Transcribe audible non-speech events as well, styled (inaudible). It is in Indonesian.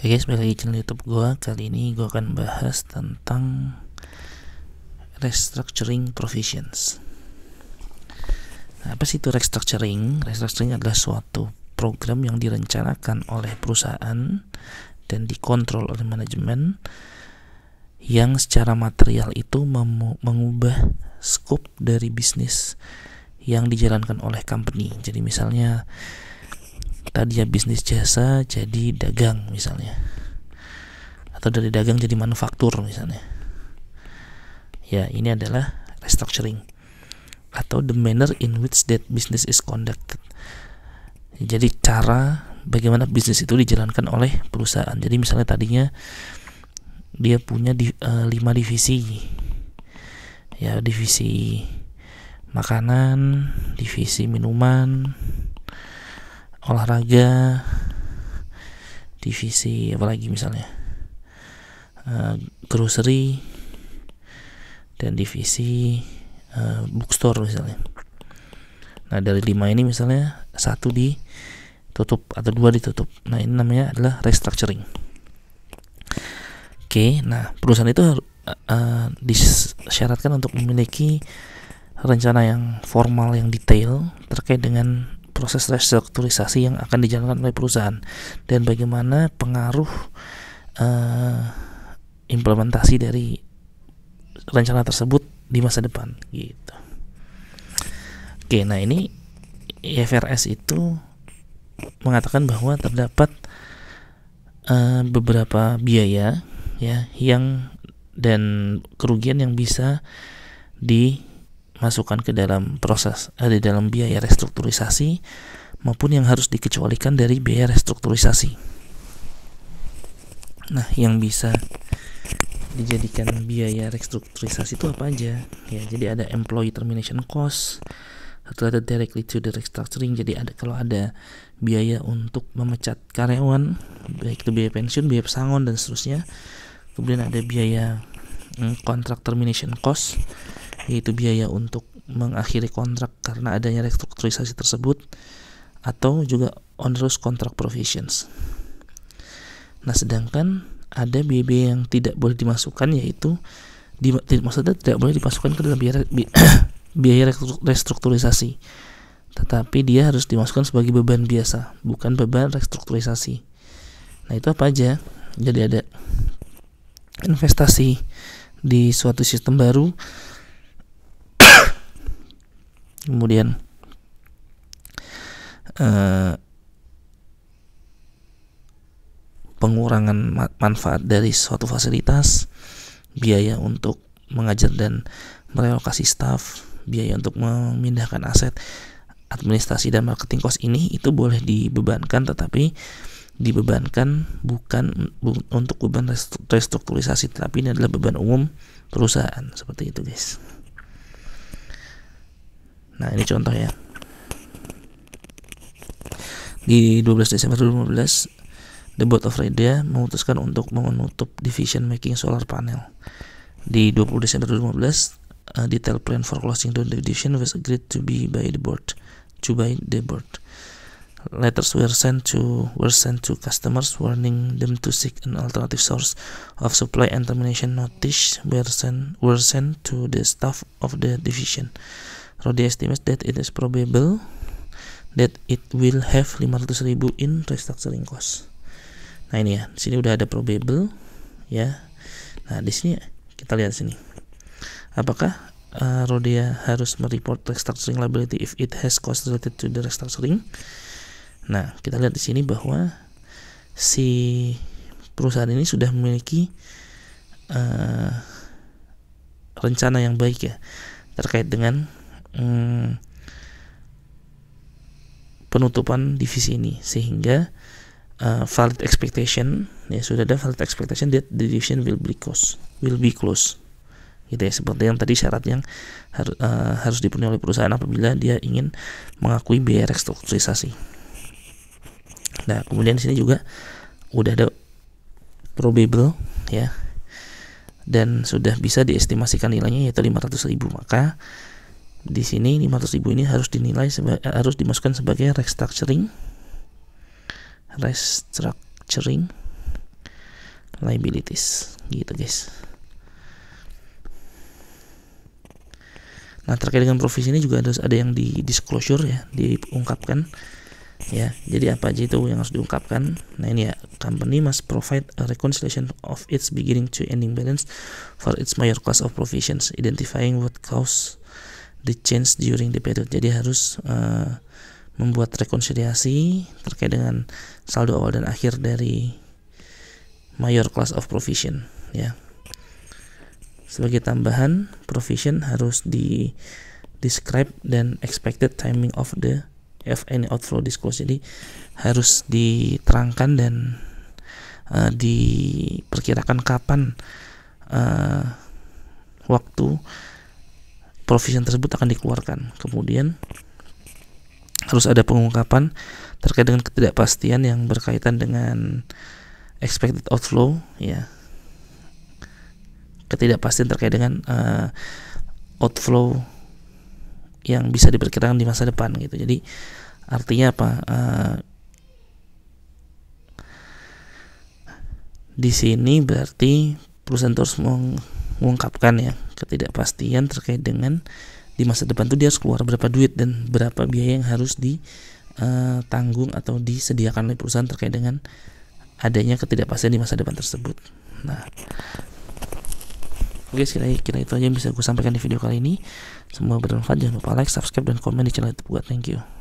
Oke guys, balik lagi channel YouTube gue. Kali ini gue akan bahas tentang restructuring provisions. Nah, apa sih itu restructuring? Restructuring adalah suatu program yang direncanakan oleh perusahaan dan dikontrol oleh manajemen yang secara material itu mengubah scope dari bisnis yang dijalankan oleh company. Jadi misalnya tadi ya bisnis jasa jadi dagang misalnya atau dari dagang jadi manufaktur misalnya ya ini adalah restructuring atau the manner in which that business is conducted jadi cara bagaimana bisnis itu dijalankan oleh perusahaan jadi misalnya tadinya dia punya di, uh, eh, 5 divisi ya divisi makanan divisi minuman olahraga divisi apa lagi misalnya uh, grocery dan divisi eh, bookstore misalnya nah dari lima ini misalnya satu ditutup atau dua ditutup nah ini namanya adalah restructuring oke nah perusahaan itu uh, disyaratkan untuk memiliki rencana yang formal yang detail terkait dengan proses restrukturisasi yang akan dijalankan oleh perusahaan dan bagaimana pengaruh uh, implementasi dari rencana tersebut di masa depan gitu. Oke, nah ini IFRS e itu mengatakan bahwa terdapat uh, beberapa biaya ya yang dan kerugian yang bisa di masukkan ke dalam proses eh, di dalam biaya restrukturisasi maupun yang harus dikecualikan dari biaya restrukturisasi. Nah, yang bisa dijadikan biaya restrukturisasi itu apa aja? Ya, jadi ada employee termination cost, atau ada directly to the restructuring. Jadi ada kalau ada biaya untuk memecat karyawan, baik itu biaya pensiun, biaya pesangon dan seterusnya. Kemudian ada biaya hmm, kontrak termination cost yaitu biaya untuk mengakhiri kontrak karena adanya restrukturisasi tersebut atau juga onerous contract provisions. Nah, sedangkan ada bb yang tidak boleh dimasukkan yaitu di, maksudnya tidak boleh dimasukkan ke dalam biaya, (coughs) biaya restrukturisasi. Tetapi dia harus dimasukkan sebagai beban biasa, bukan beban restrukturisasi. Nah, itu apa aja? Jadi ada investasi di suatu sistem baru kemudian eh, pengurangan manfaat dari suatu fasilitas, biaya untuk mengajar dan merelokasi staff biaya untuk memindahkan aset, administrasi dan marketing cost ini itu boleh dibebankan tetapi dibebankan bukan bu, untuk beban restrukturisasi tetapi ini adalah beban umum perusahaan seperti itu guys. Nah, ini contoh ya. Di 12 Desember 2015, The Board of Radia memutuskan untuk menutup division making solar panel. Di 20 Desember 2015, a detailed plan for closing down the division was agreed to be by the board. To by the board. Letters were sent to were sent to customers warning them to seek an alternative source of supply and termination notice were sent were sent to the staff of the division. Rodi estimates that it is probable that it will have 500 ribu in restructuring cost. Nah ini ya, di sini udah ada probable ya. Nah di sini kita lihat sini. Apakah uh, eh, Rodia ya harus mereport restructuring liability if it has cost related to the restructuring? Nah kita lihat di sini bahwa si perusahaan ini sudah memiliki uh, rencana yang baik ya terkait dengan hmm, penutupan divisi ini sehingga uh, valid expectation ya sudah ada valid expectation that the division will be close, will be close gitu ya seperti yang tadi syarat yang har, uh, harus dipenuhi oleh perusahaan apabila dia ingin mengakui biaya restrukturisasi. Nah kemudian di sini juga udah ada probable ya dan sudah bisa diestimasikan nilainya yaitu 500.000 maka di sini 500 ribu ini harus dinilai eh, harus dimasukkan sebagai restructuring restructuring liabilities gitu guys nah terkait dengan provisi ini juga harus ada yang di disclosure ya diungkapkan ya jadi apa aja itu yang harus diungkapkan nah ini ya company must provide a reconciliation of its beginning to ending balance for its major class of provisions identifying what cause the change during the period. Jadi harus uh, membuat rekonsiliasi terkait dengan saldo awal dan akhir dari mayor class of provision ya. Sebagai tambahan, provision harus di describe dan expected timing of the of any outflow disclose. Jadi harus diterangkan dan uh, diperkirakan kapan uh, waktu provision tersebut akan dikeluarkan. Kemudian harus ada pengungkapan terkait dengan ketidakpastian yang berkaitan dengan expected outflow ya. Ketidakpastian terkait dengan uh, outflow yang bisa diperkirakan di masa depan gitu. Jadi artinya apa? Uh, di sini berarti perusahaan terus mengungkapkan ya ketidakpastian terkait dengan di masa depan tuh dia harus keluar berapa duit dan berapa biaya yang harus ditanggung eh, atau disediakan oleh perusahaan terkait dengan adanya ketidakpastian di masa depan tersebut. Nah, Oke, kira-kira itu aja yang bisa gue sampaikan di video kali ini. Semoga bermanfaat. Jangan lupa like, subscribe, dan komen di channel itu buat. Thank you.